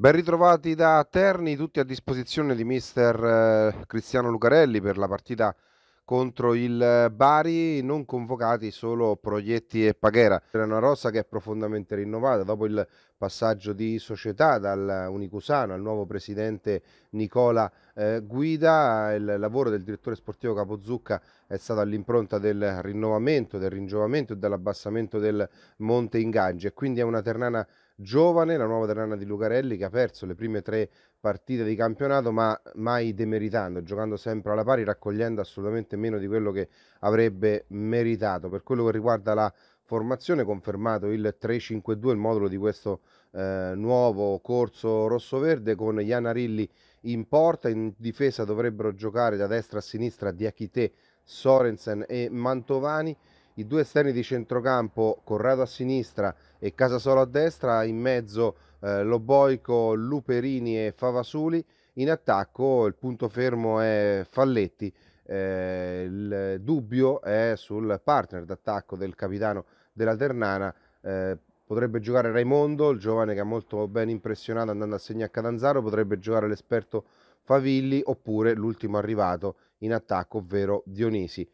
Ben ritrovati da Terni, tutti a disposizione di mister eh, Cristiano Lucarelli per la partita contro il eh, Bari, non convocati solo Proietti e Paghera. C'è una rossa che è profondamente rinnovata dopo il passaggio di società dal Unicusano al nuovo presidente Nicola eh, Guida. Il lavoro del direttore sportivo Capozucca è stato all'impronta del rinnovamento, del ringiovamento e dell'abbassamento del monte Ingaggi e quindi è una ternana giovane, la nuova terrana di Lucarelli che ha perso le prime tre partite di campionato ma mai demeritando, giocando sempre alla pari, raccogliendo assolutamente meno di quello che avrebbe meritato. Per quello che riguarda la formazione, confermato il 3-5-2, il modulo di questo eh, nuovo corso rosso-verde con Ianarilli in porta, in difesa dovrebbero giocare da destra a sinistra Diachite, Sorensen e Mantovani i due esterni di centrocampo, Corrado a sinistra e Casasolo a destra, in mezzo eh, Loboico, Luperini e Favasuli, in attacco il punto fermo è Falletti, eh, il dubbio è sul partner d'attacco del capitano della Ternana, eh, potrebbe giocare Raimondo, il giovane che ha molto ben impressionato andando a segno a Catanzaro, potrebbe giocare l'esperto Favilli oppure l'ultimo arrivato in attacco, ovvero Dionisi.